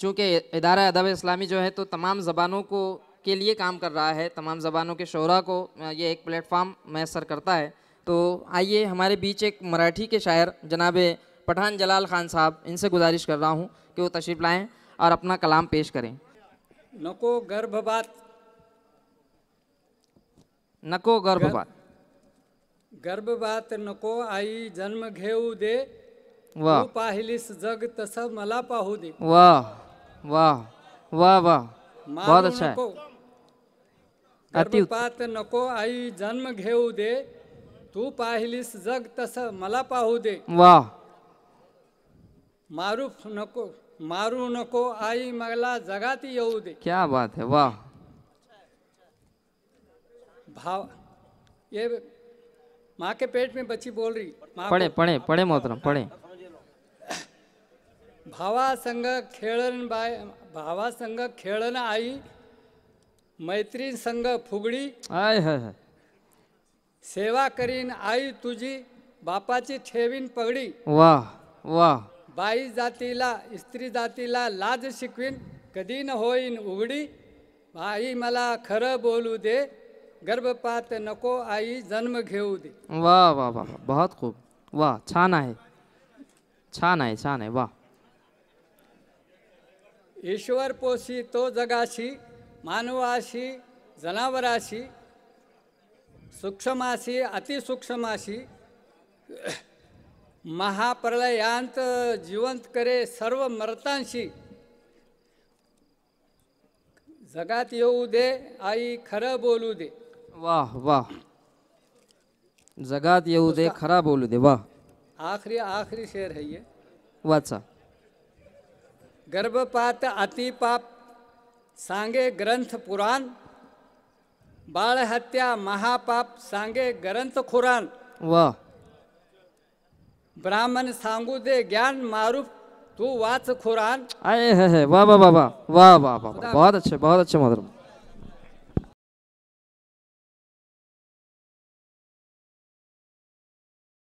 चूँकि इदारा अदब इस्लामी जो है तो तमाम ज़बानों को के लिए काम कर रहा है तमाम ज़बानों के शरा को ये एक प्लेटफार्म मैसर करता है तो आइए हमारे बीच एक मराठी के शायर जनाब पठान जलाल खान साहब इनसे गुजारिश कर रहा हूँ कि वो तशरीफ़ लाएँ और अपना कलाम पेश करें नको गर्भपात नको गर्भपात गर्भपात नको आई जन्म घेऊ दे पाहिलीस जग तस मला पाहू दे वाह वाह वाह वाह बहुत अच्छा है गर्भपात नको आई जन्म घेऊ दे तू पाहिलीस जग तस मला पाहू दे वाह मारू नको मारू नको आई मला जगात येऊ दे क्या बात है वाह भाव ये माँ के पेट में बच्ची बोल रही पढ़े पढ़े पढ़े मोहतरम पढ़े भावासंग खेळन बाय भावासंग खेळन आई मैत्रीण संग फुगडी आय हाय सेवा करीन आई तुझी बापाची ठेवीन पगडी वा वा बाई जातीला स्त्री जातीला लाज शिकवीन कधी न होईन उघडी आई मला खरं बोलू दे गर्भपात नको आई जन्म घेऊ दे वा वा वा बहुत खूप वा छान आहे छान आहे छान आहे वा ईश्वर पोशी तो जगाशी मानवाशी जनावराशी सूक्ष्माशी अतिसूक्ष्माशी महाप्रलयांत जिवंत करे सर्व मर्तांशी जगात येऊ दे आई खरं बोलू दे वा वा जगात येऊ दे खरा बोलू दे वा आखरी आखरी शेर है वाचा गर्भपात अतिपाप सांगे ग्रंथ पुराण बाल हत्या महापाप सांगे ग्रंथ खुरान वाह ब्राह्मण सांगू दे ज्ञान मारूफ तू वाच खुरान आए है, है वाह वाह वाह वाह वाह वाह बहुत अच्छे बहुत अच्छे मोहतरम